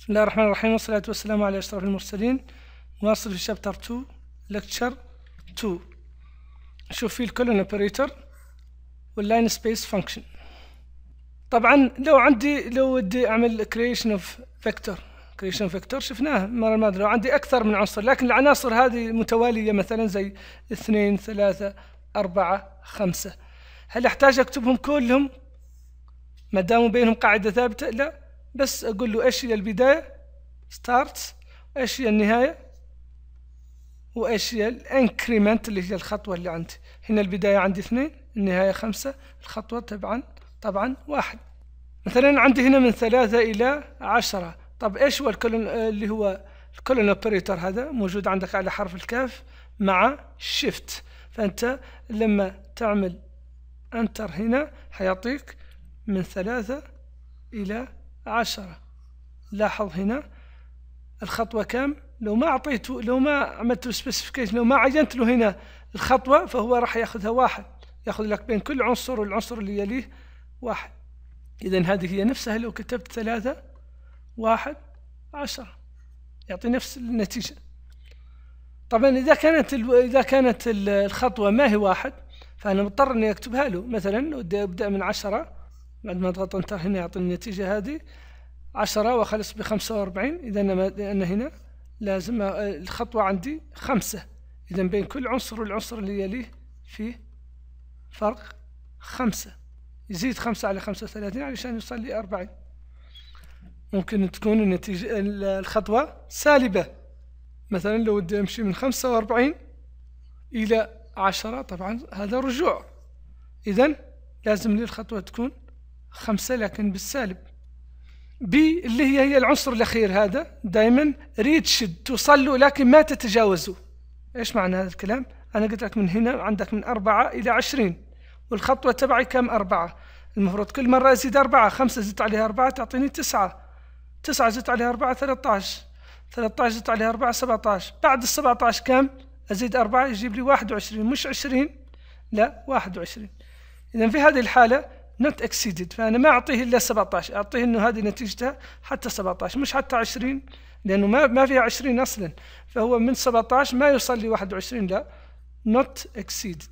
بسم الله الرحمن الرحيم والصلاة والسلام على أشرف المرسلين نواصل في شابتر 2 لكتشر 2 نشوف فيه الكولون اوبريتور واللاين سبيس فانكشن طبعا لو عندي لو ودي اعمل كريشن اوف فيكتور كريشن فيكتور شفناه ما أدري لو عندي أكثر من عنصر لكن العناصر هذه متوالية مثلا زي اثنين ثلاثة أربعة خمسة هل أحتاج أكتبهم كلهم ما داموا بينهم قاعدة ثابتة؟ لا بس أقول له إيش هي البداية ستارت إيش هي النهاية وإيش هي الانكريمنت اللي هي الخطوة اللي عندي هنا البداية عندي اثنين النهاية خمسة الخطوة طبعا طبعا واحد مثلا عندي هنا من ثلاثة إلى عشرة طب إيش هو الكولون اللي هو الكولون اوبريتور هذا موجود عندك على حرف الكاف مع شيفت فأنت لما تعمل انتر هنا حيعطيك من ثلاثة إلى عشرة لاحظ هنا الخطوة كام لو ما أعطيته لو ما عملت له لو ما عينت له هنا الخطوة فهو راح ياخذها واحد ياخذ لك بين كل عنصر والعنصر اللي يليه واحد إذا هذه هي نفسها لو كتبت ثلاثة واحد عشرة يعطي نفس النتيجة طبعا إذا كانت إذا كانت الخطوة ما هي واحد فأنا مضطر إني أكتبها له مثلا ودي أبدأ من عشرة بعد ما اضغط انتر هنا يعطيني النتيجة هذه عشرة واخلص بخمسة واربعين اذا انا هنا لازم آه، الخطوة عندي خمسة اذا بين كل عنصر والعنصر اللي يليه فيه فرق خمسة يزيد خمسة على خمسة وثلاثين علشان يوصل لي أربعين ممكن تكون النتيجة الخطوة سالبة مثلا لو بدي أمشي من خمسة وأربعين إلى عشرة طبعا هذا رجوع إذا لازم لي الخطوة تكون خمسة لكن بالسالب بي اللي هي هي العنصر الأخير هذا دائما ريتشد توصلوا لكن ما تتجاوزوا إيش معنى هذا الكلام؟ أنا قلت لك من هنا عندك من أربعة إلى عشرين والخطوة تبعي كم أربعة المفروض كل مرة أزيد أربعة خمسة زدت عليها أربعة تعطيني تسعة تسعة زدت عليها أربعة ثلاثة عشر ثلاثة عشر زدت عليها أربعة سبعة عشر بعد السبعة عشر كم؟ أزيد أربعة يجيب لي واحد وعشرين مش عشرين لا واحد وعشرين إذا في هذه الحالة نوت اكسيدد فانا ما اعطيه الا 17 اعطيه انه هذه نتيجتها حتى 17 مش حتى 20 لانه ما ما فيها 20 اصلا فهو من 17 ما يوصل ل 21 لا نوت اكسيدد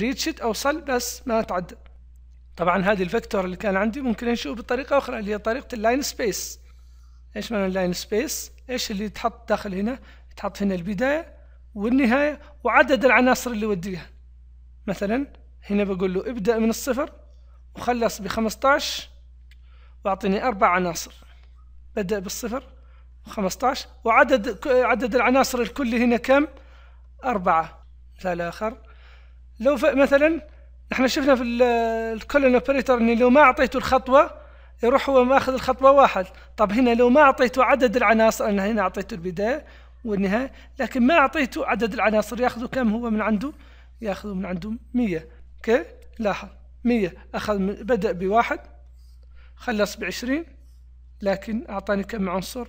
ريتشد اوصل بس ما تعدى طبعا هذه الفيكتور اللي كان عندي ممكن نشوف بطريقه اخرى اللي هي طريقه اللاين سبيس ايش معنى اللاين سبيس ايش اللي تحط داخل هنا تحط هنا البدايه والنهايه وعدد العناصر اللي وديها مثلا هنا بقول له ابدا من الصفر وخلص ب 15 واعطيني اربع عناصر بدأ بالصفر 15 وعدد عدد العناصر الكلي هنا كم؟ أربعة مثال آخر لو مثلا نحن شفنا في الكولن اوبريتور اني لو ما اعطيته الخطوة يروح هو ماخذ الخطوة واحد طب هنا لو ما اعطيته عدد العناصر انا هنا اعطيته البداية والنهاية لكن ما اعطيته عدد العناصر ياخذه كم هو من عنده؟ ياخذه من عنده 100 اوكي لاحظ مية أخذ بدأ بواحد خلص بعشرين لكن أعطاني كم عنصر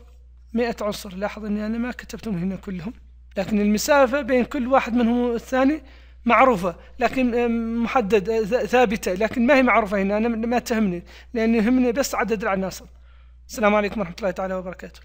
مئة عنصر لاحظ أني أنا ما كتبتهم هنا كلهم لكن المسافة بين كل واحد منهم الثاني معروفة لكن محددة ثابتة لكن ما هي معروفة هنا أنا ما تهمني لأن يهمني بس عدد العناصر السلام عليكم ورحمة الله تعالى وبركاته